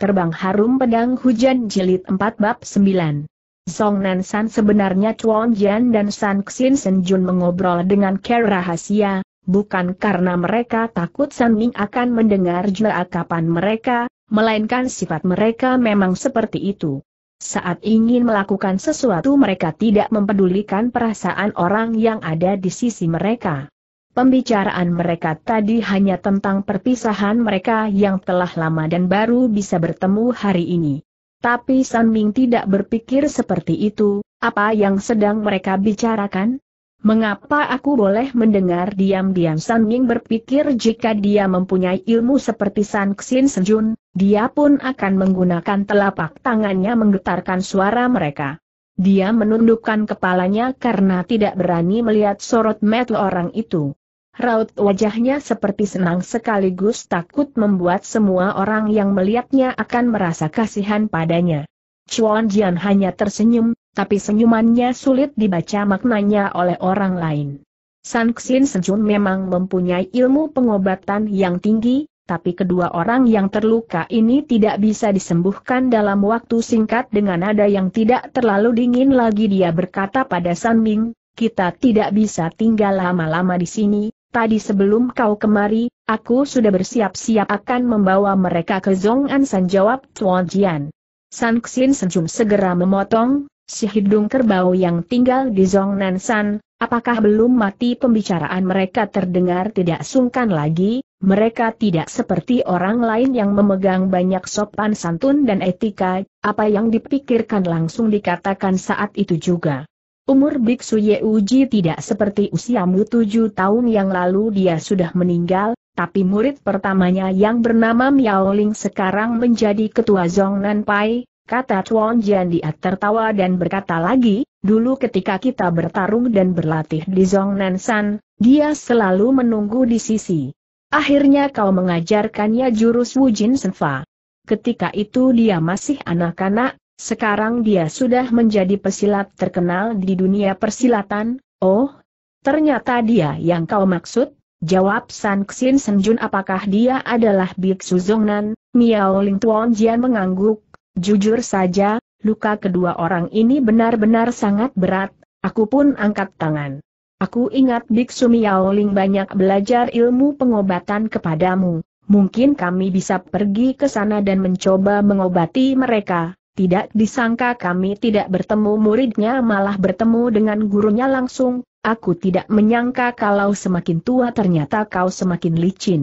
Terbang Harum Pedang Hujan Jilid 4 Bab 9 Song San sebenarnya Chuan Jian dan San Xin Sen Jun mengobrol dengan care rahasia, bukan karena mereka takut San Ming akan mendengar jelakapan mereka, melainkan sifat mereka memang seperti itu. Saat ingin melakukan sesuatu mereka tidak mempedulikan perasaan orang yang ada di sisi mereka. Pembicaraan mereka tadi hanya tentang perpisahan mereka yang telah lama dan baru bisa bertemu hari ini. Tapi San Ming tidak berpikir seperti itu, apa yang sedang mereka bicarakan? Mengapa aku boleh mendengar diam-diam San Ming berpikir jika dia mempunyai ilmu seperti San Xin Senjun, dia pun akan menggunakan telapak tangannya menggetarkan suara mereka. Dia menundukkan kepalanya karena tidak berani melihat sorot mata orang itu. Raut wajahnya seperti senang sekaligus takut membuat semua orang yang melihatnya akan merasa kasihan padanya. Chuan Jian hanya tersenyum, tapi senyumannya sulit dibaca maknanya oleh orang lain. San Xin Sejun memang mempunyai ilmu pengobatan yang tinggi, tapi kedua orang yang terluka ini tidak bisa disembuhkan dalam waktu singkat dengan nada yang tidak terlalu dingin lagi dia berkata pada San Ming, kita tidak bisa tinggal lama-lama di sini, Tadi sebelum kau kemari, aku sudah bersiap-siap akan membawa mereka ke Zong'an San jawab Tuan Jian. San Xin Senjum segera memotong, si hidung kerbau yang tinggal di Zong'an San, apakah belum mati pembicaraan mereka terdengar tidak sungkan lagi, mereka tidak seperti orang lain yang memegang banyak sopan santun dan etika, apa yang dipikirkan langsung dikatakan saat itu juga. Umur Biksu Ye Uji tidak seperti usiamu tujuh tahun yang lalu dia sudah meninggal, tapi murid pertamanya yang bernama Miao Ling sekarang menjadi ketua Zongnan Pai, kata Chuan Dia tertawa dan berkata lagi, dulu ketika kita bertarung dan berlatih di Zongnan San, dia selalu menunggu di sisi. Akhirnya kau mengajarkannya jurus Wu Wujin Senfa. Ketika itu dia masih anak-anak, sekarang dia sudah menjadi pesilat terkenal di dunia persilatan, oh, ternyata dia yang kau maksud? Jawab San Xin Senjun apakah dia adalah Biksu Zongnan, Miao Ling Tuan Jian mengangguk, jujur saja, luka kedua orang ini benar-benar sangat berat, aku pun angkat tangan. Aku ingat Biksu Miao Ling banyak belajar ilmu pengobatan kepadamu, mungkin kami bisa pergi ke sana dan mencoba mengobati mereka, tidak disangka kami tidak bertemu muridnya malah bertemu dengan gurunya langsung, aku tidak menyangka kalau semakin tua ternyata kau semakin licin.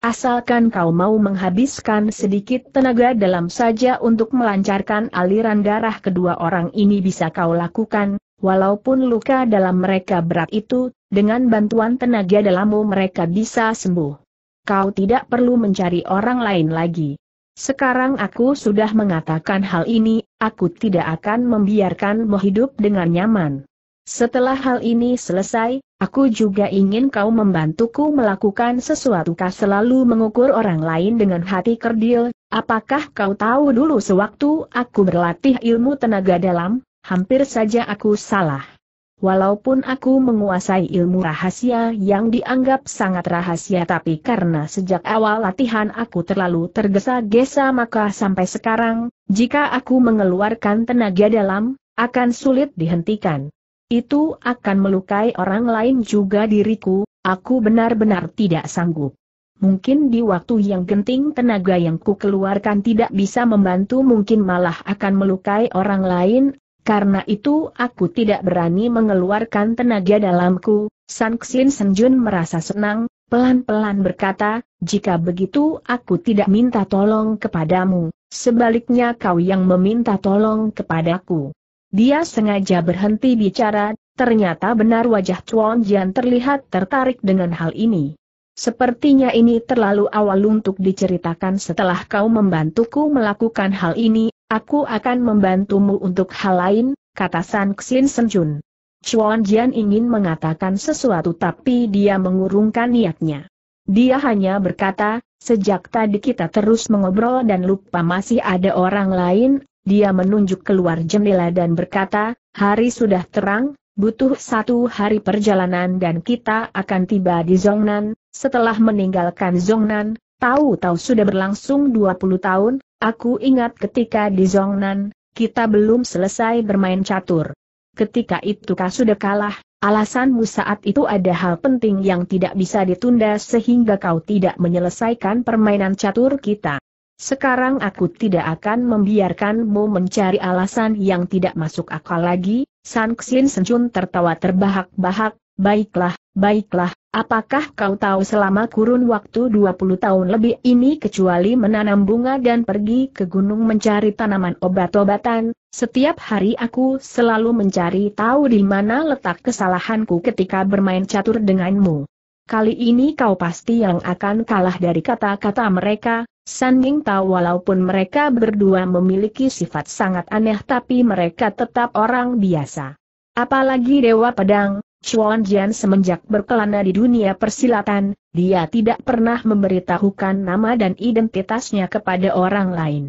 Asalkan kau mau menghabiskan sedikit tenaga dalam saja untuk melancarkan aliran darah kedua orang ini bisa kau lakukan, walaupun luka dalam mereka berat itu, dengan bantuan tenaga dalammu mereka bisa sembuh. Kau tidak perlu mencari orang lain lagi. Sekarang aku sudah mengatakan hal ini, aku tidak akan membiarkanmu hidup dengan nyaman. Setelah hal ini selesai, aku juga ingin kau membantuku melakukan sesuatu kau selalu mengukur orang lain dengan hati kerdil, apakah kau tahu dulu sewaktu aku berlatih ilmu tenaga dalam, hampir saja aku salah. Walaupun aku menguasai ilmu rahasia yang dianggap sangat rahasia tapi karena sejak awal latihan aku terlalu tergesa-gesa maka sampai sekarang, jika aku mengeluarkan tenaga dalam, akan sulit dihentikan. Itu akan melukai orang lain juga diriku, aku benar-benar tidak sanggup. Mungkin di waktu yang genting tenaga yang ku keluarkan tidak bisa membantu mungkin malah akan melukai orang lain, karena itu aku tidak berani mengeluarkan tenaga dalamku, San Xin Senjun merasa senang, pelan-pelan berkata, jika begitu aku tidak minta tolong kepadamu, sebaliknya kau yang meminta tolong kepadaku. Dia sengaja berhenti bicara, ternyata benar wajah Chuan Jian terlihat tertarik dengan hal ini. Sepertinya ini terlalu awal untuk diceritakan setelah kau membantuku melakukan hal ini, Aku akan membantumu untuk hal lain, kata San Xin Senjun. Chuan Jian ingin mengatakan sesuatu tapi dia mengurungkan niatnya. Dia hanya berkata, sejak tadi kita terus mengobrol dan lupa masih ada orang lain, dia menunjuk keluar jendela dan berkata, hari sudah terang, butuh satu hari perjalanan dan kita akan tiba di Zongnan, setelah meninggalkan Zongnan, tahu-tahu sudah berlangsung 20 tahun, Aku ingat ketika di Zongnan, kita belum selesai bermain catur. Ketika itu kau sudah kalah, alasanmu saat itu ada hal penting yang tidak bisa ditunda sehingga kau tidak menyelesaikan permainan catur kita. Sekarang aku tidak akan membiarkanmu mencari alasan yang tidak masuk akal lagi, San Xin Senjun tertawa terbahak-bahak, baiklah, baiklah, Apakah kau tahu selama kurun waktu 20 tahun lebih ini kecuali menanam bunga dan pergi ke gunung mencari tanaman obat-obatan, setiap hari aku selalu mencari tahu di mana letak kesalahanku ketika bermain catur denganmu. Kali ini kau pasti yang akan kalah dari kata-kata mereka, San tahu walaupun mereka berdua memiliki sifat sangat aneh tapi mereka tetap orang biasa. Apalagi Dewa Pedang, Chuan Jian semenjak berkelana di dunia persilatan, dia tidak pernah memberitahukan nama dan identitasnya kepada orang lain.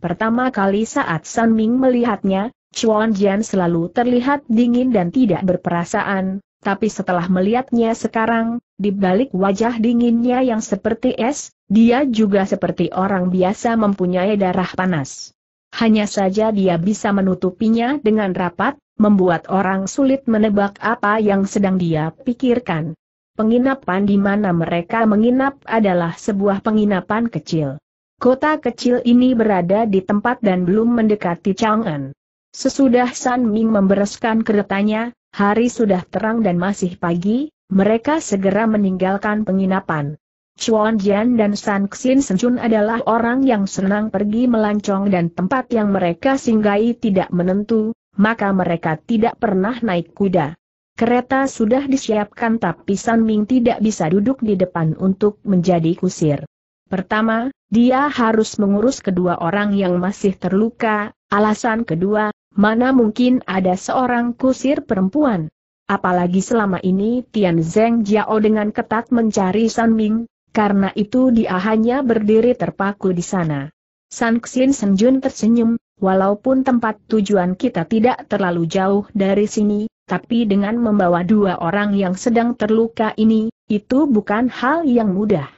Pertama kali saat San Ming melihatnya, Chuan Jian selalu terlihat dingin dan tidak berperasaan, tapi setelah melihatnya sekarang, di balik wajah dinginnya yang seperti es, dia juga seperti orang biasa mempunyai darah panas. Hanya saja dia bisa menutupinya dengan rapat, membuat orang sulit menebak apa yang sedang dia pikirkan. Penginapan di mana mereka menginap adalah sebuah penginapan kecil. Kota kecil ini berada di tempat dan belum mendekati Chang'an. Sesudah San Ming membereskan keretanya, hari sudah terang dan masih pagi, mereka segera meninggalkan penginapan. Chuan Jian dan San Xin Senjun adalah orang yang senang pergi melancong dan tempat yang mereka singgahi tidak menentu, maka mereka tidak pernah naik kuda. Kereta sudah disiapkan tapi San Ming tidak bisa duduk di depan untuk menjadi kusir. Pertama, dia harus mengurus kedua orang yang masih terluka, alasan kedua, mana mungkin ada seorang kusir perempuan. Apalagi selama ini Tian Zeng Jiao dengan ketat mencari San Ming, karena itu dia hanya berdiri terpaku di sana. San Xin Senjun tersenyum, Walaupun tempat tujuan kita tidak terlalu jauh dari sini, tapi dengan membawa dua orang yang sedang terluka ini, itu bukan hal yang mudah.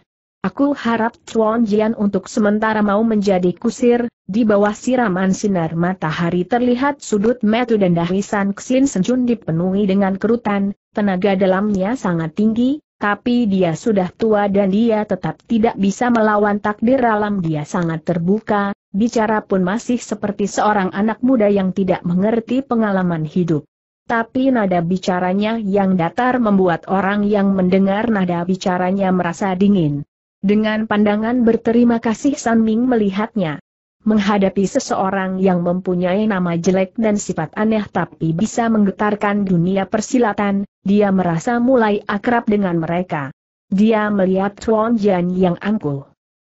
Aku harap Chuan Jian untuk sementara mau menjadi kusir, di bawah siraman sinar matahari terlihat sudut metu dan dahisan Xin Senjun dipenuhi dengan kerutan, tenaga dalamnya sangat tinggi, tapi dia sudah tua dan dia tetap tidak bisa melawan takdir alam dia sangat terbuka, Bicara pun masih seperti seorang anak muda yang tidak mengerti pengalaman hidup. Tapi nada bicaranya yang datar membuat orang yang mendengar nada bicaranya merasa dingin. Dengan pandangan berterima kasih San Ming melihatnya. Menghadapi seseorang yang mempunyai nama jelek dan sifat aneh tapi bisa menggetarkan dunia persilatan, dia merasa mulai akrab dengan mereka. Dia melihat Tuan Jian yang angkuh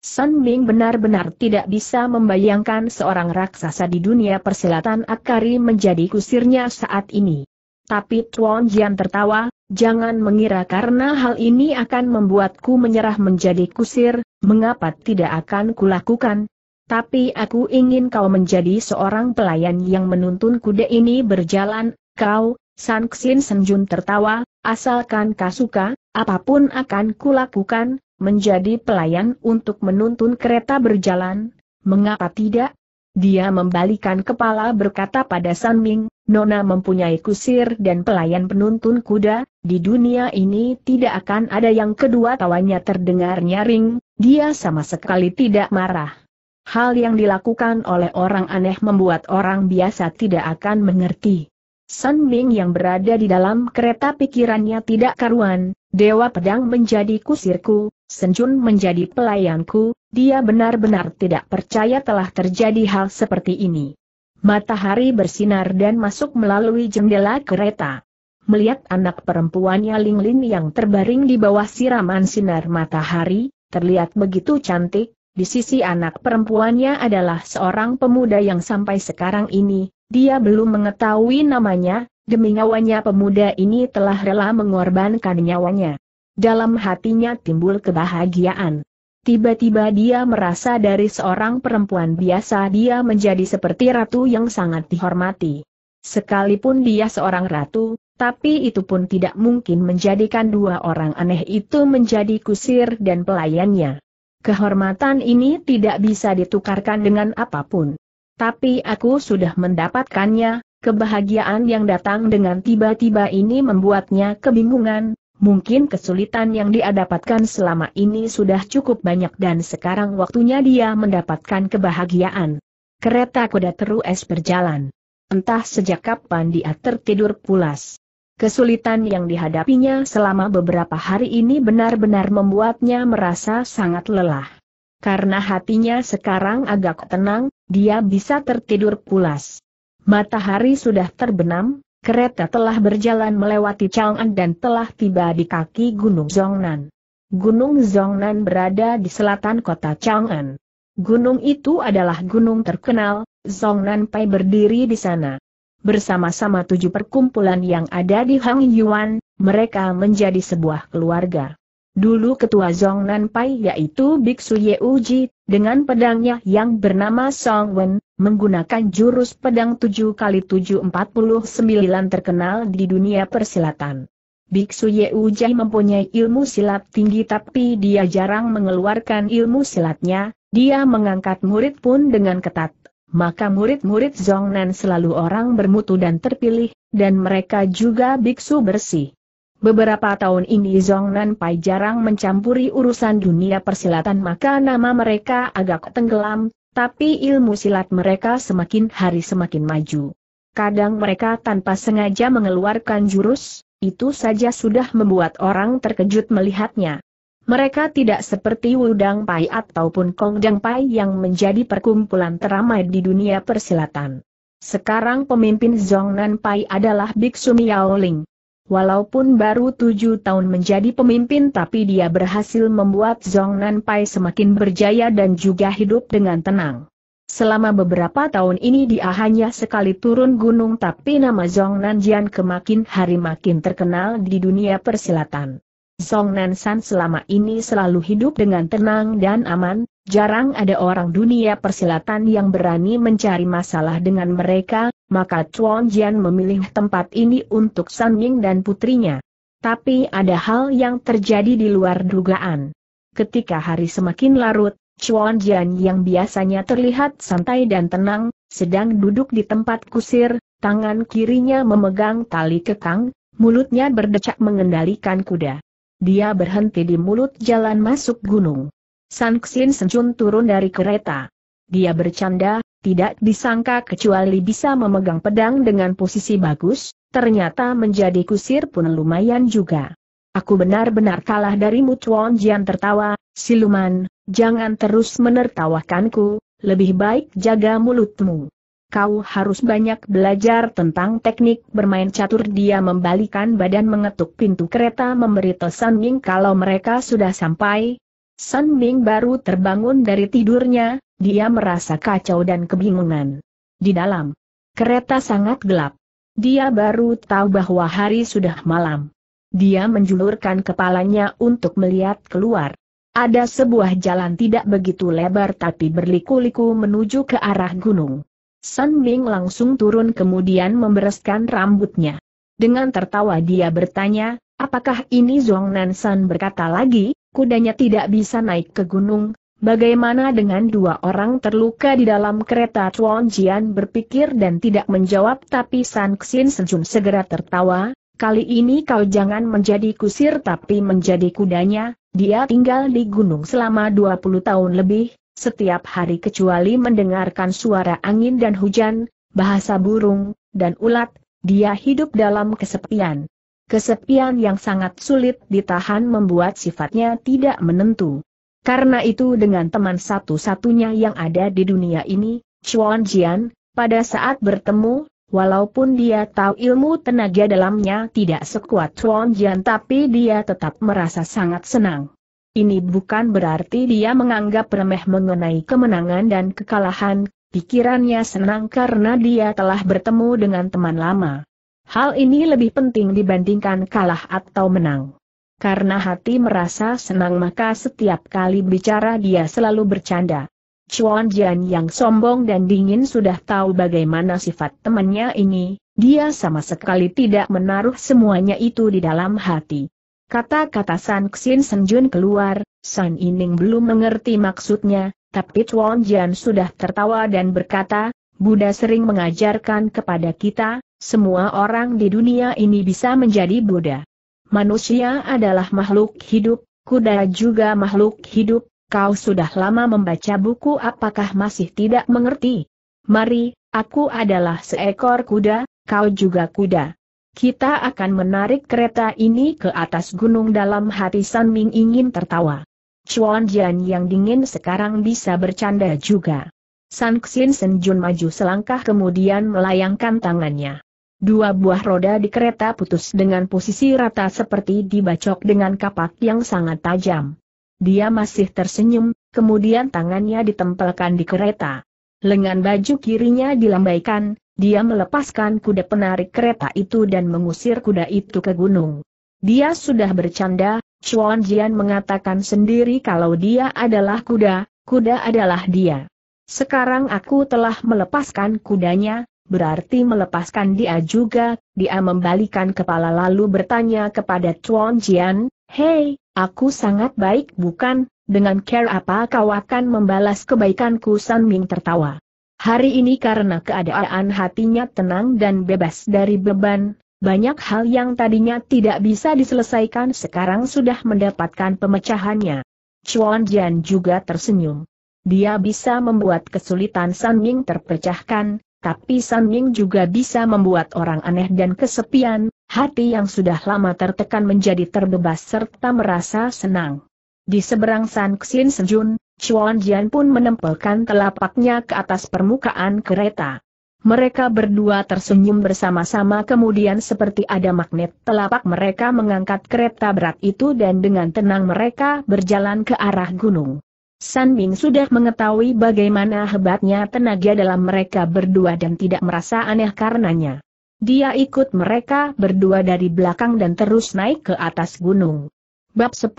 Sun Ming benar-benar tidak bisa membayangkan seorang raksasa di dunia persilatan Akari menjadi kusirnya saat ini. Tapi Tuan Jian tertawa, jangan mengira karena hal ini akan membuatku menyerah menjadi kusir, mengapa tidak akan kulakukan? Tapi aku ingin kau menjadi seorang pelayan yang menuntun kuda ini berjalan, kau, Sun Xin Senjun tertawa, asalkan kau suka, apapun akan kulakukan, menjadi pelayan untuk menuntun kereta berjalan, mengapa tidak? Dia membalikan kepala berkata pada Ming, Nona mempunyai kusir dan pelayan penuntun kuda, di dunia ini tidak akan ada yang kedua tawanya terdengar nyaring, dia sama sekali tidak marah. Hal yang dilakukan oleh orang aneh membuat orang biasa tidak akan mengerti. Sun Ming yang berada di dalam kereta pikirannya tidak karuan, Dewa Pedang menjadi kusirku, Senjun menjadi pelayanku, dia benar-benar tidak percaya telah terjadi hal seperti ini. Matahari bersinar dan masuk melalui jendela kereta. Melihat anak perempuannya Ling Lin yang terbaring di bawah siraman sinar matahari, terlihat begitu cantik, di sisi anak perempuannya adalah seorang pemuda yang sampai sekarang ini, dia belum mengetahui namanya, demi nyawanya pemuda ini telah rela mengorbankan nyawanya. Dalam hatinya timbul kebahagiaan. Tiba-tiba dia merasa dari seorang perempuan biasa dia menjadi seperti ratu yang sangat dihormati. Sekalipun dia seorang ratu, tapi itu pun tidak mungkin menjadikan dua orang aneh itu menjadi kusir dan pelayannya. Kehormatan ini tidak bisa ditukarkan dengan apapun. Tapi aku sudah mendapatkannya, kebahagiaan yang datang dengan tiba-tiba ini membuatnya kebingungan, Mungkin kesulitan yang dia dapatkan selama ini sudah cukup banyak dan sekarang waktunya dia mendapatkan kebahagiaan. Kereta kuda terus berjalan. Entah sejak kapan dia tertidur pulas. Kesulitan yang dihadapinya selama beberapa hari ini benar-benar membuatnya merasa sangat lelah. Karena hatinya sekarang agak tenang, dia bisa tertidur pulas. Matahari sudah terbenam, kereta telah berjalan melewati Chang'an dan telah tiba di kaki Gunung Zhongnan. Gunung Zhongnan berada di selatan kota Chang'an. Gunung itu adalah gunung terkenal, Zongnan Pai berdiri di sana. Bersama-sama tujuh perkumpulan yang ada di Hang Yuan, mereka menjadi sebuah keluarga. Dulu ketua Zongnan Pai yaitu Biksu Ye Uji, dengan pedangnya yang bernama Song Wen, menggunakan jurus pedang 7 kali 749 terkenal di dunia persilatan. Biksu Ye Uji mempunyai ilmu silat tinggi tapi dia jarang mengeluarkan ilmu silatnya, dia mengangkat murid pun dengan ketat. Maka murid-murid Zongnan selalu orang bermutu dan terpilih, dan mereka juga biksu bersih. Beberapa tahun ini Zong Nan Pai jarang mencampuri urusan dunia persilatan maka nama mereka agak tenggelam, tapi ilmu silat mereka semakin hari semakin maju. Kadang mereka tanpa sengaja mengeluarkan jurus, itu saja sudah membuat orang terkejut melihatnya. Mereka tidak seperti Wudang Pai ataupun Kong Kongdang Pai yang menjadi perkumpulan teramai di dunia persilatan. Sekarang pemimpin Zongnan Pai adalah Biksu Ling. Walaupun baru tujuh tahun menjadi pemimpin tapi dia berhasil membuat Zhong Pai semakin berjaya dan juga hidup dengan tenang. Selama beberapa tahun ini dia hanya sekali turun gunung tapi nama Zhong Jian kemakin hari makin terkenal di dunia persilatan. Zhong San selama ini selalu hidup dengan tenang dan aman, Jarang ada orang dunia persilatan yang berani mencari masalah dengan mereka, maka Chuan Jian memilih tempat ini untuk San Ying dan putrinya. Tapi ada hal yang terjadi di luar dugaan. Ketika hari semakin larut, Chuan Jian yang biasanya terlihat santai dan tenang, sedang duduk di tempat kusir, tangan kirinya memegang tali kekang, mulutnya berdecak mengendalikan kuda. Dia berhenti di mulut jalan masuk gunung. San Xin Senjun turun dari kereta. Dia bercanda, tidak disangka kecuali bisa memegang pedang dengan posisi bagus, ternyata menjadi kusir pun lumayan juga. Aku benar-benar kalah dari Mutuan Jian tertawa, siluman, jangan terus menertawakanku, lebih baik jaga mulutmu. Kau harus banyak belajar tentang teknik bermain catur dia membalikan badan mengetuk pintu kereta memberi pesan Ming kalau mereka sudah sampai, Sun Ming baru terbangun dari tidurnya, dia merasa kacau dan kebingungan. Di dalam kereta sangat gelap. Dia baru tahu bahwa hari sudah malam. Dia menjulurkan kepalanya untuk melihat keluar. Ada sebuah jalan tidak begitu lebar tapi berliku-liku menuju ke arah gunung. Sun Ming langsung turun kemudian membereskan rambutnya. Dengan tertawa dia bertanya, apakah ini Zhong Nansan berkata lagi? kudanya tidak bisa naik ke gunung, bagaimana dengan dua orang terluka di dalam kereta Chuan Jian berpikir dan tidak menjawab tapi San Xin Senjun segera tertawa, kali ini kau jangan menjadi kusir tapi menjadi kudanya, dia tinggal di gunung selama 20 tahun lebih, setiap hari kecuali mendengarkan suara angin dan hujan, bahasa burung, dan ulat, dia hidup dalam kesepian. Kesepian yang sangat sulit ditahan membuat sifatnya tidak menentu. Karena itu dengan teman satu-satunya yang ada di dunia ini, Chuan Jian, pada saat bertemu, walaupun dia tahu ilmu tenaga dalamnya tidak sekuat Chuan Jian tapi dia tetap merasa sangat senang. Ini bukan berarti dia menganggap remeh mengenai kemenangan dan kekalahan, pikirannya senang karena dia telah bertemu dengan teman lama. Hal ini lebih penting dibandingkan kalah atau menang. Karena hati merasa senang maka setiap kali bicara dia selalu bercanda. Chuan Jian yang sombong dan dingin sudah tahu bagaimana sifat temannya ini, dia sama sekali tidak menaruh semuanya itu di dalam hati. Kata-kata San Xin Senjun keluar, San Ining belum mengerti maksudnya, tapi Chuan Jian sudah tertawa dan berkata, Buddha sering mengajarkan kepada kita, semua orang di dunia ini bisa menjadi Buddha. Manusia adalah makhluk hidup, kuda juga makhluk hidup, kau sudah lama membaca buku apakah masih tidak mengerti? Mari, aku adalah seekor kuda, kau juga kuda. Kita akan menarik kereta ini ke atas gunung dalam hati San Ming ingin tertawa. Chuan Jian yang dingin sekarang bisa bercanda juga. San Xin Sen maju selangkah kemudian melayangkan tangannya. Dua buah roda di kereta putus dengan posisi rata seperti dibacok dengan kapak yang sangat tajam. Dia masih tersenyum, kemudian tangannya ditempelkan di kereta. Lengan baju kirinya dilambaikan, dia melepaskan kuda penarik kereta itu dan mengusir kuda itu ke gunung. Dia sudah bercanda, Chuan Jian mengatakan sendiri kalau dia adalah kuda, kuda adalah dia. Sekarang aku telah melepaskan kudanya, berarti melepaskan dia juga, dia membalikan kepala lalu bertanya kepada Chuan Jian, Hei, aku sangat baik bukan, dengan care apa kau akan membalas kebaikanku San Ming tertawa. Hari ini karena keadaan hatinya tenang dan bebas dari beban, banyak hal yang tadinya tidak bisa diselesaikan sekarang sudah mendapatkan pemecahannya. Chuan Jian juga tersenyum. Dia bisa membuat kesulitan San Ming terpecahkan, tapi San Ming juga bisa membuat orang aneh dan kesepian, hati yang sudah lama tertekan menjadi terbebas serta merasa senang. Di seberang San Xin Senjun, Chuan Jian pun menempelkan telapaknya ke atas permukaan kereta. Mereka berdua tersenyum bersama-sama kemudian seperti ada magnet telapak mereka mengangkat kereta berat itu dan dengan tenang mereka berjalan ke arah gunung. San Bing sudah mengetahui bagaimana hebatnya tenaga dalam mereka berdua dan tidak merasa aneh karenanya. Dia ikut mereka berdua dari belakang dan terus naik ke atas gunung. Bab 10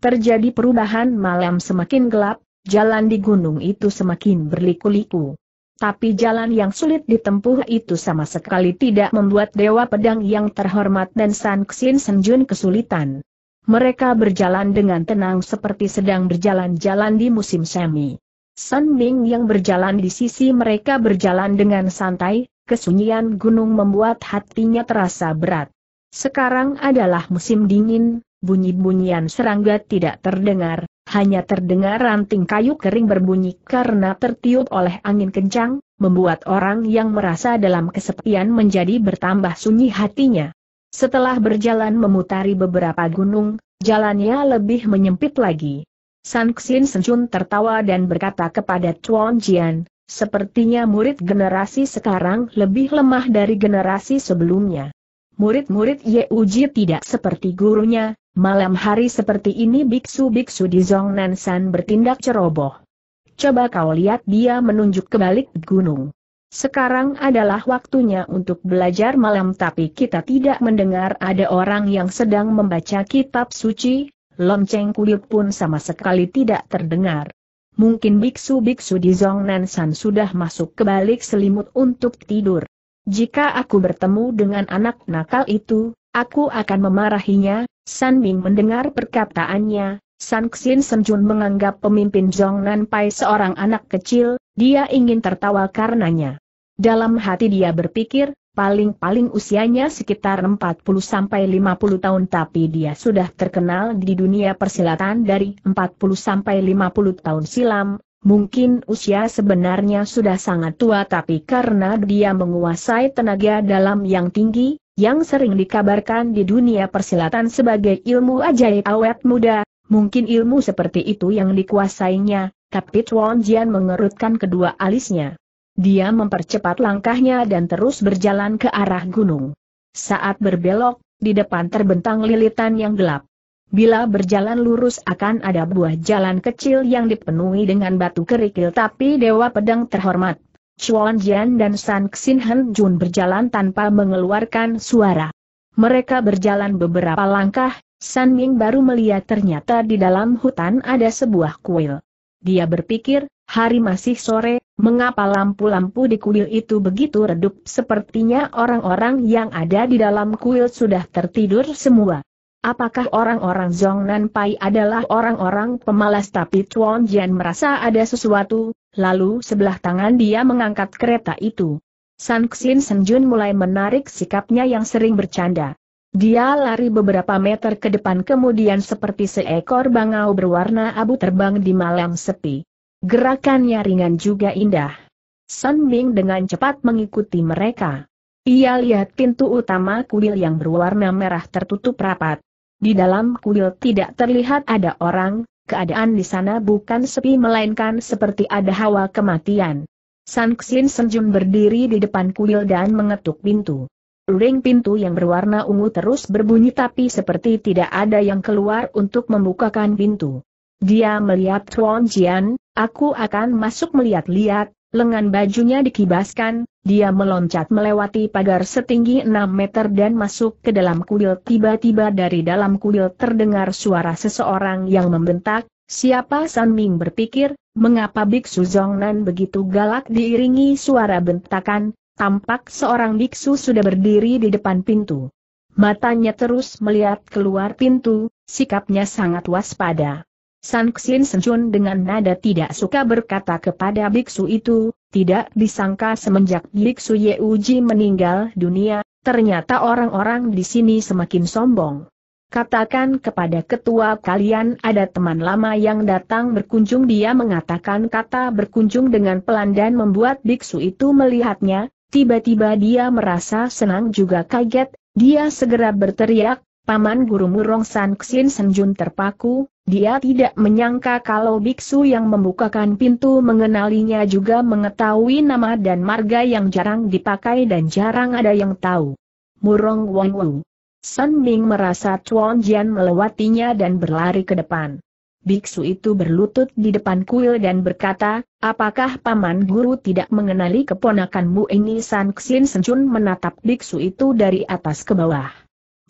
Terjadi perubahan malam semakin gelap, jalan di gunung itu semakin berliku-liku. Tapi jalan yang sulit ditempuh itu sama sekali tidak membuat Dewa Pedang yang terhormat dan San Xin Senjun kesulitan. Mereka berjalan dengan tenang seperti sedang berjalan-jalan di musim semi. Sun Ming yang berjalan di sisi mereka berjalan dengan santai, kesunyian gunung membuat hatinya terasa berat. Sekarang adalah musim dingin, bunyi-bunyian serangga tidak terdengar, hanya terdengar ranting kayu kering berbunyi karena tertiup oleh angin kencang, membuat orang yang merasa dalam kesepian menjadi bertambah sunyi hatinya. Setelah berjalan memutari beberapa gunung, jalannya lebih menyempit lagi. San Xin Senjun tertawa dan berkata kepada Chuan Jian, sepertinya murid generasi sekarang lebih lemah dari generasi sebelumnya. Murid-murid Ye Uji tidak seperti gurunya, malam hari seperti ini biksu-biksu di Zhongnan San bertindak ceroboh. Coba kau lihat dia menunjuk ke balik gunung. Sekarang adalah waktunya untuk belajar malam tapi kita tidak mendengar ada orang yang sedang membaca kitab suci, lonceng kuyuk pun sama sekali tidak terdengar. Mungkin biksu-biksu di Zongnan San sudah masuk ke balik selimut untuk tidur. Jika aku bertemu dengan anak nakal itu, aku akan memarahinya, San Ming mendengar perkataannya, San Xin Senjun menganggap pemimpin Zongnan Pai seorang anak kecil, dia ingin tertawa karenanya. Dalam hati dia berpikir, paling-paling usianya sekitar 40-50 tahun tapi dia sudah terkenal di dunia persilatan dari 40-50 tahun silam, mungkin usia sebenarnya sudah sangat tua tapi karena dia menguasai tenaga dalam yang tinggi, yang sering dikabarkan di dunia persilatan sebagai ilmu ajaib awet muda, mungkin ilmu seperti itu yang dikuasainya, tapi Chuan Jian mengerutkan kedua alisnya. Dia mempercepat langkahnya dan terus berjalan ke arah gunung. Saat berbelok, di depan terbentang lilitan yang gelap. Bila berjalan lurus akan ada buah jalan kecil yang dipenuhi dengan batu kerikil tapi Dewa Pedang terhormat. Chuan Jian dan San Xin Hen Jun berjalan tanpa mengeluarkan suara. Mereka berjalan beberapa langkah, San Ming baru melihat ternyata di dalam hutan ada sebuah kuil. Dia berpikir, hari masih sore, mengapa lampu-lampu di kuil itu begitu redup sepertinya orang-orang yang ada di dalam kuil sudah tertidur semua. Apakah orang-orang Nan Pai adalah orang-orang pemalas tapi Chuan Jian merasa ada sesuatu, lalu sebelah tangan dia mengangkat kereta itu. San Xin Senjun mulai menarik sikapnya yang sering bercanda. Dia lari beberapa meter ke depan kemudian seperti seekor bangau berwarna abu terbang di malam sepi. Gerakannya ringan juga indah. Sun Ming dengan cepat mengikuti mereka. Ia lihat pintu utama kuil yang berwarna merah tertutup rapat. Di dalam kuil tidak terlihat ada orang, keadaan di sana bukan sepi melainkan seperti ada hawa kematian. Sun Xin Senjun berdiri di depan kuil dan mengetuk pintu. Ring pintu yang berwarna ungu terus berbunyi tapi seperti tidak ada yang keluar untuk membukakan pintu. Dia melihat Tuan Jian, aku akan masuk melihat-lihat, lengan bajunya dikibaskan, dia meloncat melewati pagar setinggi 6 meter dan masuk ke dalam kuil tiba-tiba dari dalam kuil terdengar suara seseorang yang membentak, siapa San Ming berpikir, mengapa Biksu Zongnan begitu galak diiringi suara bentakan, tampak seorang biksu sudah berdiri di depan pintu. Matanya terus melihat keluar pintu, sikapnya sangat waspada. San Xin Senjun dengan nada tidak suka berkata kepada biksu itu, tidak disangka semenjak biksu Yeuji meninggal dunia, ternyata orang-orang di sini semakin sombong. Katakan kepada ketua kalian ada teman lama yang datang berkunjung dia mengatakan kata berkunjung dengan pelan dan membuat biksu itu melihatnya, Tiba-tiba dia merasa senang juga kaget, dia segera berteriak, Paman Guru Murong San Ksin Senjun terpaku, dia tidak menyangka kalau biksu yang membukakan pintu mengenalinya juga mengetahui nama dan marga yang jarang dipakai dan jarang ada yang tahu. Murong Wong Wu. Sun Ming merasa Chuan Jian melewatinya dan berlari ke depan. Biksu itu berlutut di depan kuil dan berkata, apakah paman guru tidak mengenali keponakanmu ini San Xin Senjun menatap biksu itu dari atas ke bawah.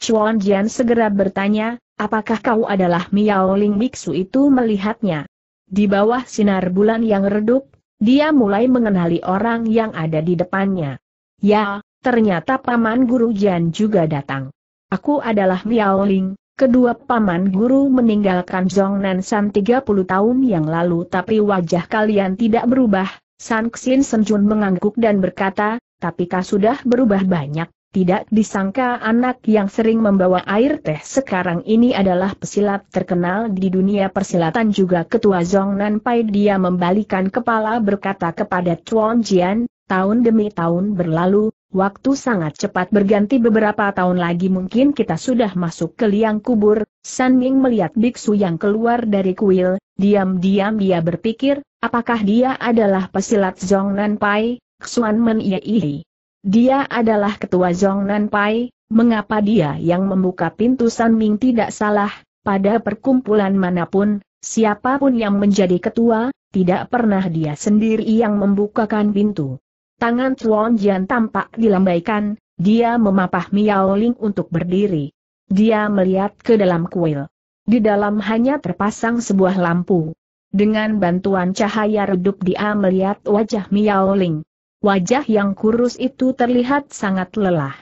Chuan Jian segera bertanya, apakah kau adalah Miao Ling biksu itu melihatnya. Di bawah sinar bulan yang redup, dia mulai mengenali orang yang ada di depannya. Ya, ternyata paman guru Jian juga datang. Aku adalah Miao Ling, Kedua paman guru meninggalkan Zhongnan San 30 tahun yang lalu tapi wajah kalian tidak berubah, San Xin Senjun mengangguk dan berkata, tapi kau sudah berubah banyak, tidak disangka anak yang sering membawa air teh sekarang ini adalah pesilat terkenal di dunia persilatan juga ketua Zhongnan Pai dia membalikan kepala berkata kepada Chuan Jian, tahun demi tahun berlalu, waktu sangat cepat berganti beberapa tahun lagi mungkin kita sudah masuk ke liang kubur, San Ming melihat biksu yang keluar dari kuil, diam-diam dia berpikir, apakah dia adalah pesilat Zhong Nan Pai, Xuan Men Yei. Dia adalah ketua Zhong Nan Pai, mengapa dia yang membuka pintu San Ming tidak salah, pada perkumpulan manapun, siapapun yang menjadi ketua, tidak pernah dia sendiri yang membukakan pintu. Tangan Chuan Jian tampak dilambaikan, dia memapah Miao Ling untuk berdiri. Dia melihat ke dalam kuil. Di dalam hanya terpasang sebuah lampu. Dengan bantuan cahaya redup dia melihat wajah Miao Ling. Wajah yang kurus itu terlihat sangat lelah.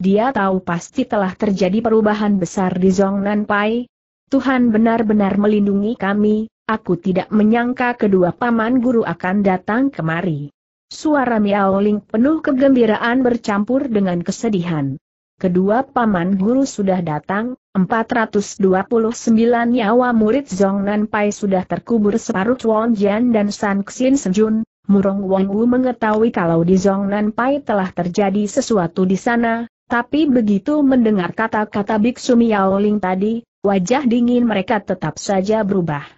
Dia tahu pasti telah terjadi perubahan besar di Zhongnan Pai. Tuhan benar-benar melindungi kami, aku tidak menyangka kedua paman guru akan datang kemari. Suara Miao Ling penuh kegembiraan bercampur dengan kesedihan. Kedua paman guru sudah datang, 429 nyawa murid Nan Pai sudah terkubur separuh Chuan Jian dan San Xin Sejun, Murong Wong Wu mengetahui kalau di Nan Pai telah terjadi sesuatu di sana, tapi begitu mendengar kata-kata Biksu Miao Ling tadi, wajah dingin mereka tetap saja berubah.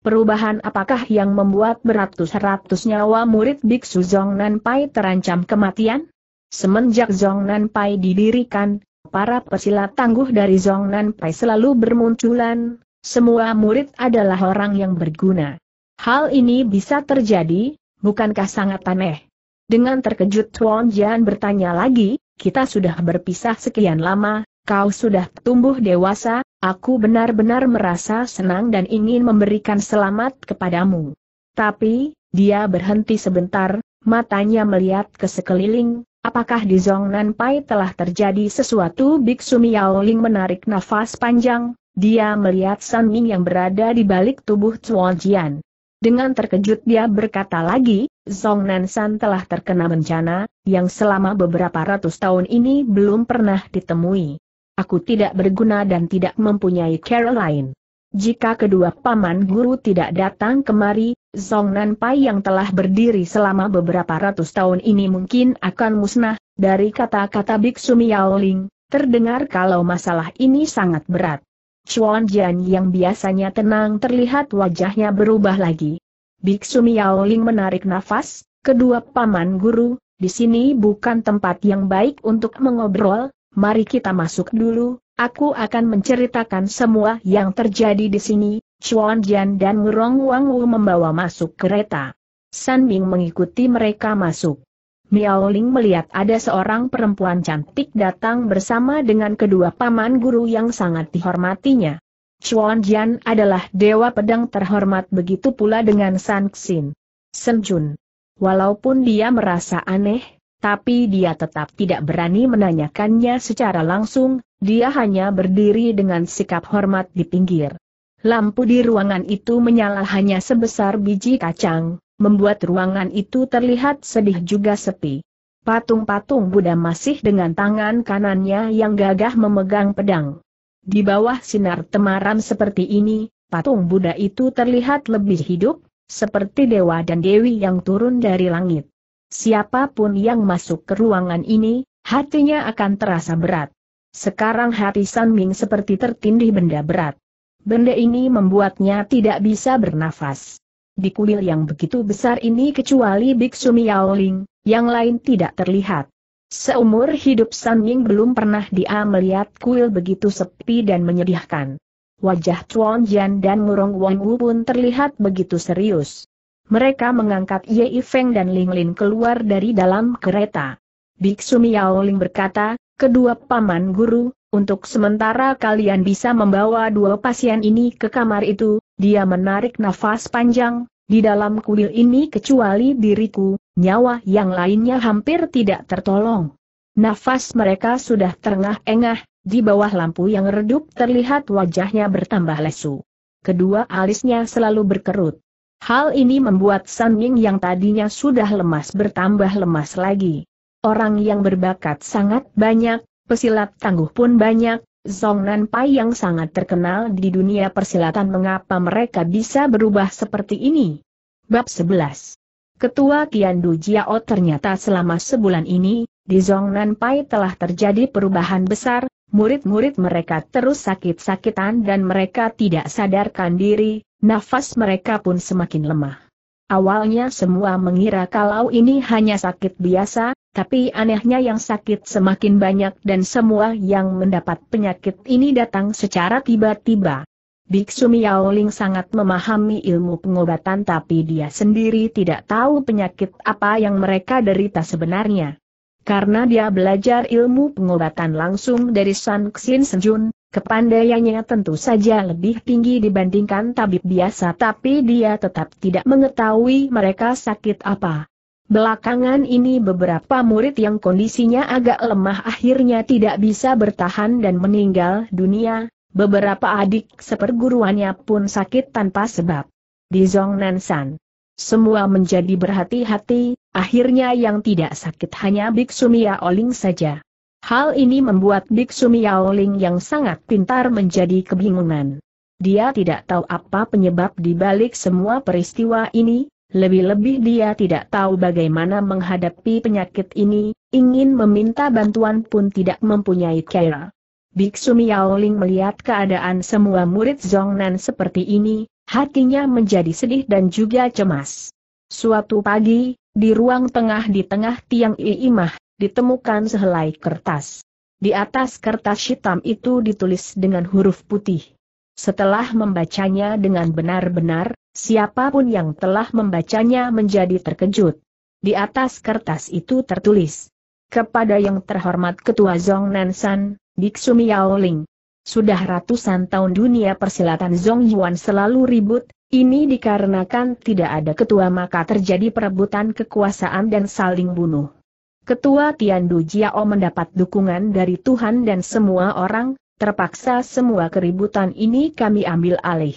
Perubahan apakah yang membuat beratus-ratus nyawa murid biksu Zong Nanpai terancam kematian? Semenjak Zong Nanpai didirikan, para pesilat tangguh dari Zong Nanpai selalu bermunculan, semua murid adalah orang yang berguna. Hal ini bisa terjadi, bukankah sangat aneh? Dengan terkejut Tuan Jian bertanya lagi, kita sudah berpisah sekian lama, kau sudah tumbuh dewasa, Aku benar-benar merasa senang dan ingin memberikan selamat kepadamu. Tapi, dia berhenti sebentar, matanya melihat ke sekeliling, apakah di Zhongnan Pai telah terjadi sesuatu Biksu Miaoling menarik nafas panjang, dia melihat San Ming yang berada di balik tubuh Chuan Jian. Dengan terkejut dia berkata lagi, Zhongnan San telah terkena bencana, yang selama beberapa ratus tahun ini belum pernah ditemui. Aku tidak berguna dan tidak mempunyai Caroline. Jika kedua paman guru tidak datang kemari, Zong Nan Pai yang telah berdiri selama beberapa ratus tahun ini mungkin akan musnah, dari kata-kata Biksu Ling, terdengar kalau masalah ini sangat berat. Chuan Jian yang biasanya tenang terlihat wajahnya berubah lagi. Biksu Ling menarik nafas, kedua paman guru, di sini bukan tempat yang baik untuk mengobrol, mari kita masuk dulu, aku akan menceritakan semua yang terjadi di sini, Chuan Jian dan Ngurong Wang Wu membawa masuk kereta. San Ming mengikuti mereka masuk. Miao Ling melihat ada seorang perempuan cantik datang bersama dengan kedua paman guru yang sangat dihormatinya. Chuan Jian adalah dewa pedang terhormat begitu pula dengan San Xin. Sen Jun. Walaupun dia merasa aneh, tapi dia tetap tidak berani menanyakannya secara langsung, dia hanya berdiri dengan sikap hormat di pinggir. Lampu di ruangan itu menyala hanya sebesar biji kacang, membuat ruangan itu terlihat sedih juga sepi. Patung-patung Buddha masih dengan tangan kanannya yang gagah memegang pedang. Di bawah sinar temaram seperti ini, patung Buddha itu terlihat lebih hidup, seperti dewa dan dewi yang turun dari langit. Siapapun yang masuk ke ruangan ini, hatinya akan terasa berat. Sekarang hati San Ming seperti tertindih benda berat. Benda ini membuatnya tidak bisa bernafas. Di kuil yang begitu besar ini kecuali Biksu Ling, yang lain tidak terlihat. Seumur hidup San Ming belum pernah dia melihat kuil begitu sepi dan menyedihkan. Wajah Chuan Jian dan Murong Wang Wu pun terlihat begitu serius. Mereka mengangkat Ye Feng dan Ling Lin keluar dari dalam kereta. Biksu Miao Ling berkata, kedua paman guru, untuk sementara kalian bisa membawa dua pasien ini ke kamar itu, dia menarik nafas panjang, di dalam kuil ini kecuali diriku, nyawa yang lainnya hampir tidak tertolong. Nafas mereka sudah terengah-engah, di bawah lampu yang redup terlihat wajahnya bertambah lesu. Kedua alisnya selalu berkerut. Hal ini membuat San Ying yang tadinya sudah lemas bertambah lemas lagi. Orang yang berbakat sangat banyak, pesilat tangguh pun banyak, Nan Pai yang sangat terkenal di dunia persilatan mengapa mereka bisa berubah seperti ini? Bab 11 Ketua Kian Du Jiao ternyata selama sebulan ini, di Nan Pai telah terjadi perubahan besar, Murid-murid mereka terus sakit-sakitan dan mereka tidak sadarkan diri, nafas mereka pun semakin lemah. Awalnya semua mengira kalau ini hanya sakit biasa, tapi anehnya yang sakit semakin banyak dan semua yang mendapat penyakit ini datang secara tiba-tiba. Biksu Miaoling sangat memahami ilmu pengobatan tapi dia sendiri tidak tahu penyakit apa yang mereka derita sebenarnya. Karena dia belajar ilmu pengobatan langsung dari San Xin Senjun, kepandaiannya tentu saja lebih tinggi dibandingkan tabib biasa tapi dia tetap tidak mengetahui mereka sakit apa. Belakangan ini beberapa murid yang kondisinya agak lemah akhirnya tidak bisa bertahan dan meninggal dunia, beberapa adik seperguruannya pun sakit tanpa sebab. Di Zhongnan San semua menjadi berhati-hati, akhirnya yang tidak sakit hanya Biksu Miaoling saja. Hal ini membuat Biksu Miaoling yang sangat pintar menjadi kebingungan. Dia tidak tahu apa penyebab dibalik semua peristiwa ini, lebih-lebih dia tidak tahu bagaimana menghadapi penyakit ini, ingin meminta bantuan pun tidak mempunyai cara. Biksu Miaoling melihat keadaan semua murid Zongnan seperti ini, hatinya menjadi sedih dan juga cemas. Suatu pagi, di ruang tengah di tengah tiang Iimah, ditemukan sehelai kertas. Di atas kertas hitam itu ditulis dengan huruf putih. Setelah membacanya dengan benar-benar, siapapun yang telah membacanya menjadi terkejut. Di atas kertas itu tertulis, Kepada yang terhormat Ketua Zong Nansan, Biksu Miao Ling, sudah ratusan tahun dunia persilatan Zhong Yuan selalu ribut, ini dikarenakan tidak ada ketua maka terjadi perebutan kekuasaan dan saling bunuh. Ketua Tian Tiandu Jiao mendapat dukungan dari Tuhan dan semua orang, terpaksa semua keributan ini kami ambil alih.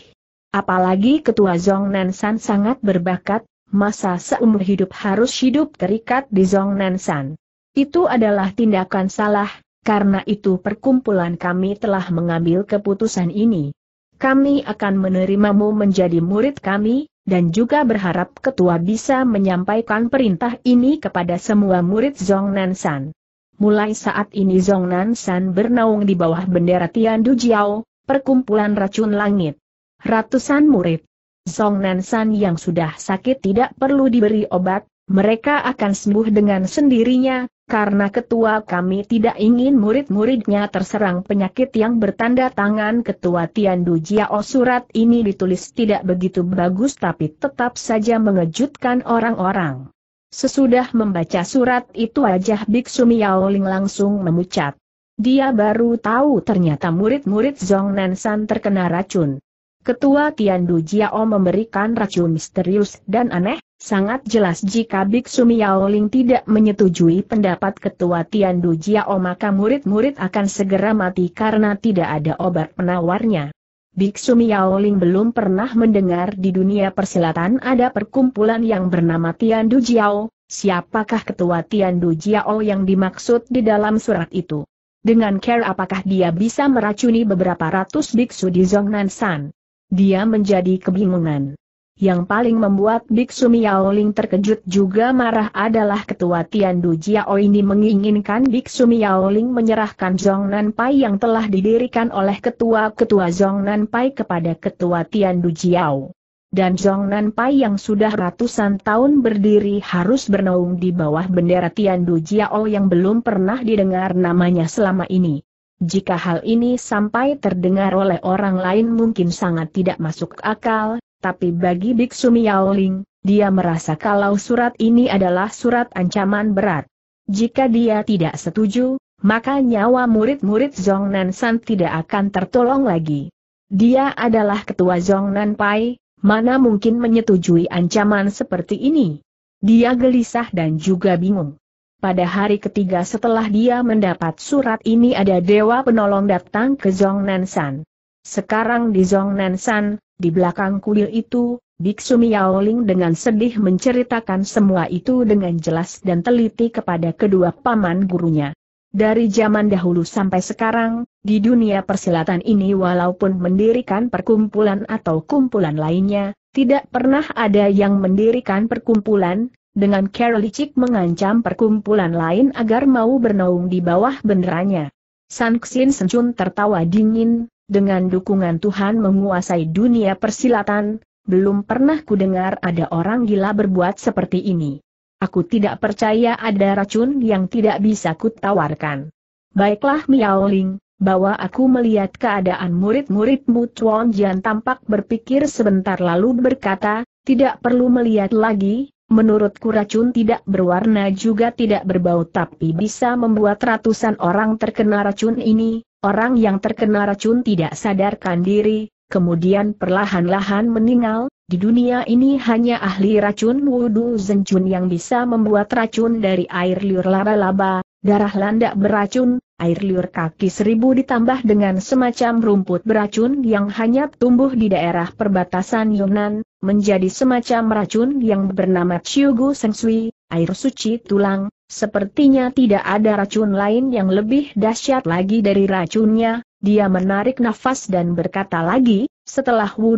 Apalagi ketua Zhong Nansan sangat berbakat, masa seumur hidup harus hidup terikat di Zhong Nansan. Itu adalah tindakan salah, karena itu perkumpulan kami telah mengambil keputusan ini. Kami akan menerimamu menjadi murid kami, dan juga berharap ketua bisa menyampaikan perintah ini kepada semua murid Zong Nansan. Mulai saat ini Zong Nansan bernaung di bawah bendera Tian Du Jiao, perkumpulan racun langit. Ratusan murid. Zong Nansan yang sudah sakit tidak perlu diberi obat, mereka akan sembuh dengan sendirinya, karena ketua kami tidak ingin murid-muridnya terserang penyakit yang bertanda tangan ketua Tian Tiandu Jiao surat ini ditulis tidak begitu bagus tapi tetap saja mengejutkan orang-orang. Sesudah membaca surat itu wajah Biksu Ling langsung memucat. Dia baru tahu ternyata murid-murid Zhong Nansan terkena racun. Ketua Tian Du Jiao memberikan racun misterius dan aneh, Sangat jelas jika Biksu Miaoling tidak menyetujui pendapat ketua Tian Du Jiao maka murid-murid akan segera mati karena tidak ada obat penawarnya. Biksu Miaoling belum pernah mendengar di dunia persilatan ada perkumpulan yang bernama Tian Du Jiao, siapakah ketua Tian Du Jiao yang dimaksud di dalam surat itu. Dengan care apakah dia bisa meracuni beberapa ratus biksu di Zhongnan San. Dia menjadi kebingungan. Yang paling membuat Biksu Miaoling terkejut juga marah adalah ketua Tian Du Jiao ini menginginkan Biksu Miaoling menyerahkan Zhongnan Pai yang telah didirikan oleh ketua-ketua Zhongnan Pai kepada ketua Tian Du Jiao. Dan Zhongnan Pai yang sudah ratusan tahun berdiri harus bernaung di bawah bendera Tian Du Jiao yang belum pernah didengar namanya selama ini. Jika hal ini sampai terdengar oleh orang lain mungkin sangat tidak masuk akal, tapi bagi Biksu Ling, dia merasa kalau surat ini adalah surat ancaman berat. Jika dia tidak setuju, maka nyawa murid-murid Zhongnan San tidak akan tertolong lagi. Dia adalah ketua Zhongnan Pai, mana mungkin menyetujui ancaman seperti ini. Dia gelisah dan juga bingung. Pada hari ketiga setelah dia mendapat surat ini ada dewa penolong datang ke Zhongnan San. Sekarang di Zhongnan San, di belakang kuil itu, Biksu Miaoling dengan sedih menceritakan semua itu dengan jelas dan teliti kepada kedua paman gurunya. Dari zaman dahulu sampai sekarang, di dunia persilatan ini walaupun mendirikan perkumpulan atau kumpulan lainnya, tidak pernah ada yang mendirikan perkumpulan, dengan Carolicik mengancam perkumpulan lain agar mau bernaung di bawah benderanya. San Xin tertawa dingin, dengan dukungan Tuhan menguasai dunia persilatan, belum pernah kudengar ada orang gila berbuat seperti ini. Aku tidak percaya ada racun yang tidak bisa kutawarkan. Baiklah Miaoling, bahwa aku melihat keadaan murid-muridmu Chuan Jian tampak berpikir sebentar lalu berkata, tidak perlu melihat lagi, menurutku racun tidak berwarna juga tidak berbau tapi bisa membuat ratusan orang terkena racun ini, Orang yang terkena racun tidak sadarkan diri, kemudian perlahan-lahan meninggal, di dunia ini hanya ahli racun Wudu zenjun yang bisa membuat racun dari air liur laba-laba, darah landak beracun, air liur kaki seribu ditambah dengan semacam rumput beracun yang hanya tumbuh di daerah perbatasan Yunan, menjadi semacam racun yang bernama Chiyugu Sengsui, air suci tulang, sepertinya tidak ada racun lain yang lebih dahsyat lagi dari racunnya, dia menarik nafas dan berkata lagi, setelah Wu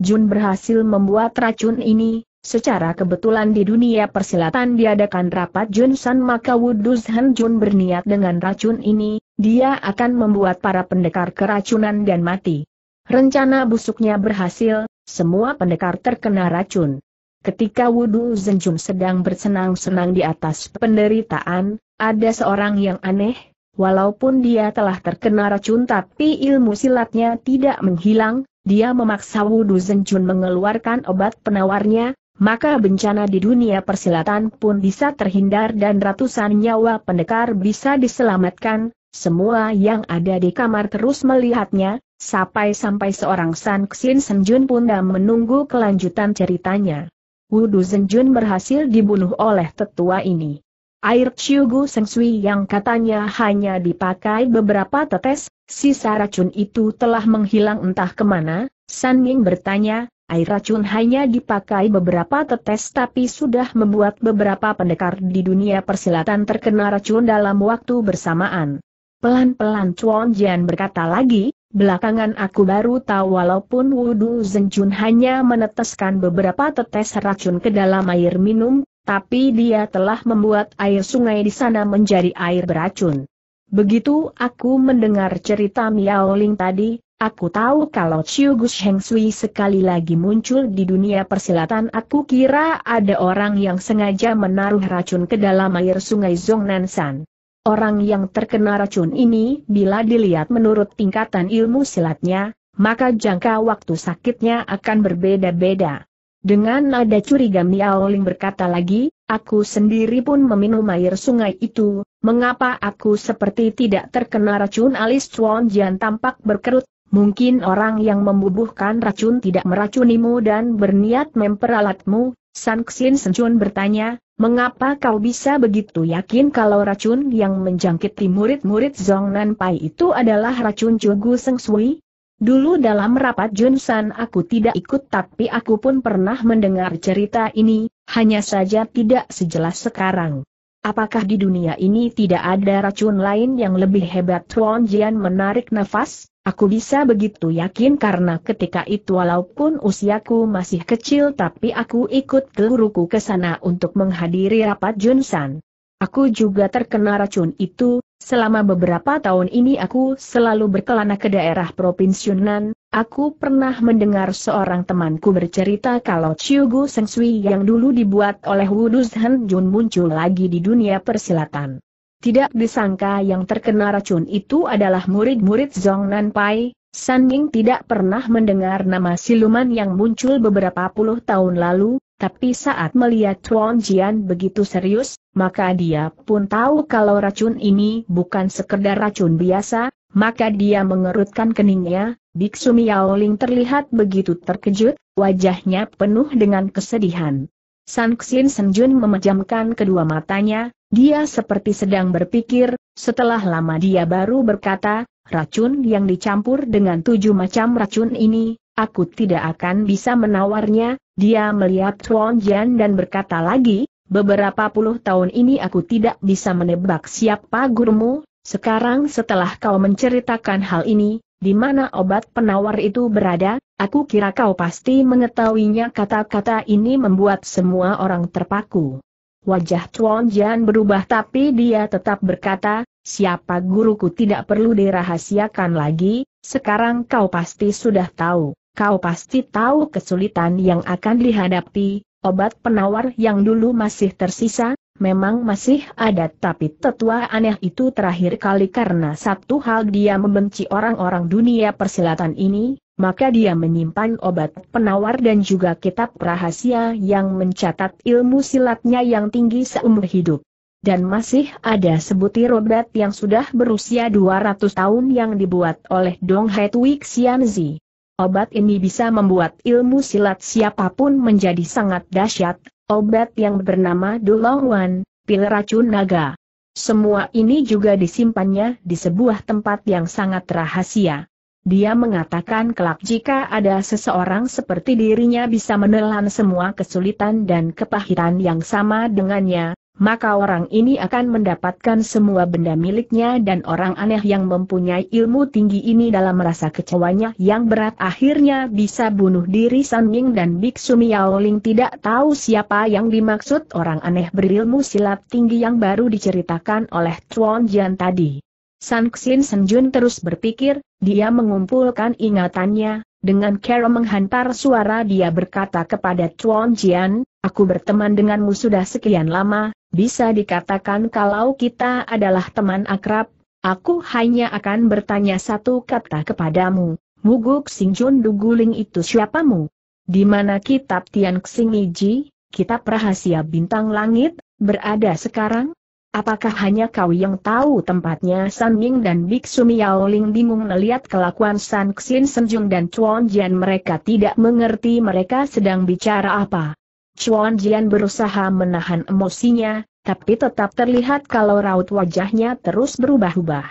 Jun berhasil membuat racun ini, Secara kebetulan di dunia persilatan diadakan rapat Junsan maka Wuduzhan Jun berniat dengan racun ini, dia akan membuat para pendekar keracunan dan mati. Rencana busuknya berhasil, semua pendekar terkena racun. Ketika Wudu Zenjun sedang bersenang-senang di atas penderitaan, ada seorang yang aneh, walaupun dia telah terkena racun tapi ilmu silatnya tidak menghilang, dia memaksa Wudu Zenjun mengeluarkan obat penawarnya, maka bencana di dunia persilatan pun bisa terhindar dan ratusan nyawa pendekar bisa diselamatkan, semua yang ada di kamar terus melihatnya, sampai-sampai seorang San Xin Senjun pun dah menunggu kelanjutan ceritanya. Wudu Zenjun berhasil dibunuh oleh tetua ini. Air Chiugu Sengsui yang katanya hanya dipakai beberapa tetes, sisa racun itu telah menghilang entah kemana, San Ming bertanya, air racun hanya dipakai beberapa tetes tapi sudah membuat beberapa pendekar di dunia persilatan terkena racun dalam waktu bersamaan. Pelan-pelan Chuan Jian berkata lagi, Belakangan aku baru tahu walaupun Wudu Zenjun hanya meneteskan beberapa tetes racun ke dalam air minum, tapi dia telah membuat air sungai di sana menjadi air beracun. Begitu aku mendengar cerita Miao Ling tadi, aku tahu kalau Chiu Gus Heng Sui sekali lagi muncul di dunia persilatan aku kira ada orang yang sengaja menaruh racun ke dalam air sungai Zhongnansan. Orang yang terkena racun ini, bila dilihat menurut tingkatan ilmu silatnya, maka jangka waktu sakitnya akan berbeda beda Dengan nada curiga Miaoling berkata lagi, aku sendiri pun meminum air sungai itu, mengapa aku seperti tidak terkena racun alis Chuan Jian tampak berkerut, Mungkin orang yang membubuhkan racun tidak meracunimu dan berniat memperalatmu, San Xin Senjun bertanya, mengapa kau bisa begitu yakin kalau racun yang menjangkiti murid-murid Zong Nan Pai itu adalah racun Cugu Seng Sui? Dulu dalam rapat Jun San aku tidak ikut tapi aku pun pernah mendengar cerita ini, hanya saja tidak sejelas sekarang. Apakah di dunia ini tidak ada racun lain yang lebih hebat? Tuan Jian menarik nafas, Aku bisa begitu yakin karena ketika itu walaupun usiaku masih kecil tapi aku ikut keluruku ke sana untuk menghadiri rapat Junsan. Aku juga terkena racun itu, selama beberapa tahun ini aku selalu berkelana ke daerah Provinsi Yunnan, aku pernah mendengar seorang temanku bercerita kalau Chiyugu Sengsui yang dulu dibuat oleh Wuduzhen Jun muncul lagi di dunia persilatan. Tidak disangka yang terkena racun itu adalah murid-murid Zong Nan Pai, San Ying tidak pernah mendengar nama siluman yang muncul beberapa puluh tahun lalu, tapi saat melihat Tuan Jian begitu serius, maka dia pun tahu kalau racun ini bukan sekedar racun biasa, maka dia mengerutkan keningnya, Biksu Miaoling terlihat begitu terkejut, wajahnya penuh dengan kesedihan. San Xin Senjun memejamkan kedua matanya, dia seperti sedang berpikir, setelah lama dia baru berkata, racun yang dicampur dengan tujuh macam racun ini, aku tidak akan bisa menawarnya, dia melihat Tuan Jian dan berkata lagi, beberapa puluh tahun ini aku tidak bisa menebak siapa gurumu, sekarang setelah kau menceritakan hal ini, di mana obat penawar itu berada, aku kira kau pasti mengetahuinya kata-kata ini membuat semua orang terpaku. Wajah Chuan Jian berubah tapi dia tetap berkata, siapa guruku tidak perlu dirahasiakan lagi, sekarang kau pasti sudah tahu. Kau pasti tahu kesulitan yang akan dihadapi, obat penawar yang dulu masih tersisa, memang masih ada tapi tetua aneh itu terakhir kali karena satu hal dia membenci orang-orang dunia persilatan ini, maka dia menyimpan obat penawar dan juga kitab rahasia yang mencatat ilmu silatnya yang tinggi seumur hidup. Dan masih ada sebutir obat yang sudah berusia 200 tahun yang dibuat oleh Dong Hetwik Xianzi. Obat ini bisa membuat ilmu silat siapapun menjadi sangat dahsyat, obat yang bernama Dulongwan, pil racun naga. Semua ini juga disimpannya di sebuah tempat yang sangat rahasia. Dia mengatakan kelak jika ada seseorang seperti dirinya bisa menelan semua kesulitan dan kepahitan yang sama dengannya, maka orang ini akan mendapatkan semua benda miliknya dan orang aneh yang mempunyai ilmu tinggi ini dalam merasa kecewanya yang berat akhirnya bisa bunuh diri San Ming dan Biksu Miaoling tidak tahu siapa yang dimaksud orang aneh berilmu silat tinggi yang baru diceritakan oleh Chuan Jian tadi. San Xin Senjun terus berpikir, dia mengumpulkan ingatannya, dengan cara menghantar suara dia berkata kepada Chuan Jian, aku berteman denganmu sudah sekian lama, bisa dikatakan kalau kita adalah teman akrab, aku hanya akan bertanya satu kata kepadamu, Muguk Singjun Duguling itu siapamu? Di mana kitab Tian Ji, kitab rahasia bintang langit, berada sekarang? Apakah hanya kau yang tahu tempatnya San Ming dan Biksu Miao Ling bingung melihat kelakuan San Xin Senjung dan Chuan Jian mereka tidak mengerti mereka sedang bicara apa. Chuan Jian berusaha menahan emosinya, tapi tetap terlihat kalau raut wajahnya terus berubah-ubah.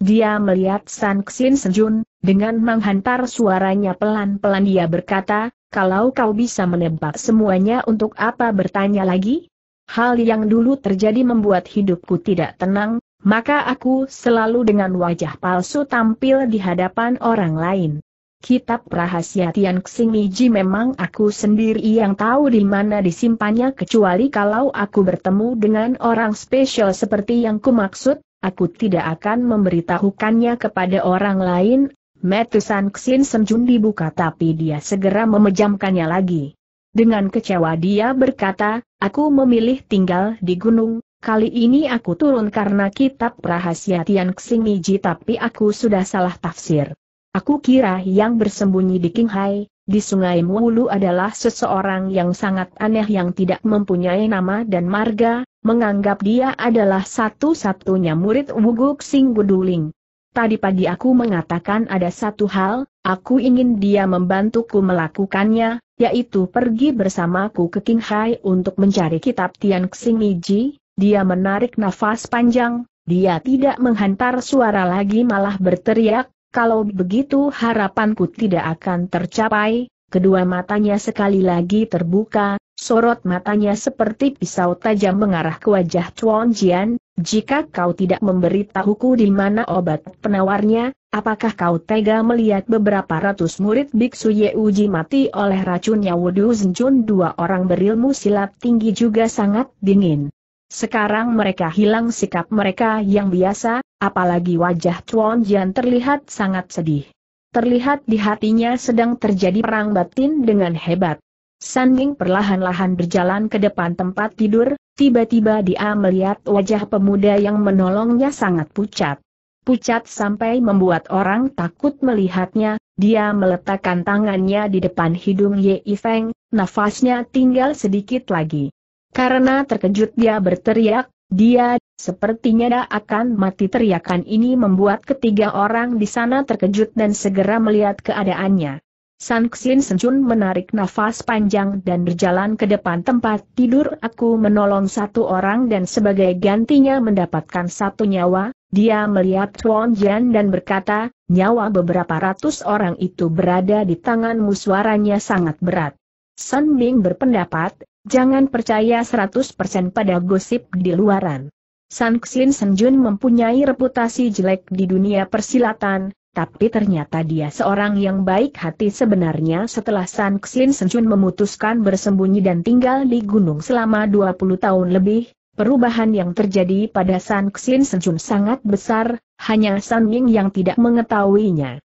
Dia melihat San Xin Senjun, dengan menghantar suaranya pelan-pelan dia berkata, kalau kau bisa menebak semuanya untuk apa bertanya lagi? hal yang dulu terjadi membuat hidupku tidak tenang, maka aku selalu dengan wajah palsu tampil di hadapan orang lain. Kitab rahasia Tian Xingiji memang aku sendiri yang tahu di mana disimpannya kecuali kalau aku bertemu dengan orang spesial seperti yang kumaksud, aku tidak akan memberitahukannya kepada orang lain. Metusan Xin Senjun dibuka tapi dia segera memejamkannya lagi. Dengan kecewa dia berkata, Aku memilih tinggal di gunung, kali ini aku turun karena kitab rahasia Tian Xingiji tapi aku sudah salah tafsir. Aku kira yang bersembunyi di Qinghai, di sungai Mulu adalah seseorang yang sangat aneh yang tidak mempunyai nama dan marga, menganggap dia adalah satu-satunya murid Wugu Xing Guduling. Tadi pagi aku mengatakan ada satu hal, aku ingin dia membantuku melakukannya, yaitu pergi bersamaku ke Qinghai untuk mencari kitab Tian Xingiji, dia menarik nafas panjang, dia tidak menghantar suara lagi malah berteriak, kalau begitu harapanku tidak akan tercapai, kedua matanya sekali lagi terbuka, sorot matanya seperti pisau tajam mengarah ke wajah Chuan Jian, jika kau tidak memberitahuku di mana obat penawarnya, apakah kau tega melihat beberapa ratus murid biksu Uji mati oleh racunnya Wudu Zenjun dua orang berilmu silat tinggi juga sangat dingin. Sekarang mereka hilang sikap mereka yang biasa, apalagi wajah Chuan Jian terlihat sangat sedih. Terlihat di hatinya sedang terjadi perang batin dengan hebat. San perlahan-lahan berjalan ke depan tempat tidur, Tiba-tiba dia melihat wajah pemuda yang menolongnya sangat pucat. Pucat sampai membuat orang takut melihatnya, dia meletakkan tangannya di depan hidung Ye Feng, nafasnya tinggal sedikit lagi. Karena terkejut dia berteriak, dia, sepertinya dia akan mati teriakan ini membuat ketiga orang di sana terkejut dan segera melihat keadaannya. San Xin Senjun menarik nafas panjang dan berjalan ke depan tempat tidur aku menolong satu orang dan sebagai gantinya mendapatkan satu nyawa, dia melihat Chuan Jian dan berkata, nyawa beberapa ratus orang itu berada di tanganmu suaranya sangat berat. Sun Ming berpendapat, jangan percaya 100% pada gosip di luaran. San Xin Senjun mempunyai reputasi jelek di dunia persilatan, tapi ternyata dia seorang yang baik hati sebenarnya setelah San Xin Senchun memutuskan bersembunyi dan tinggal di gunung selama 20 tahun lebih, perubahan yang terjadi pada San Xin Senchun sangat besar, hanya San Ming yang tidak mengetahuinya.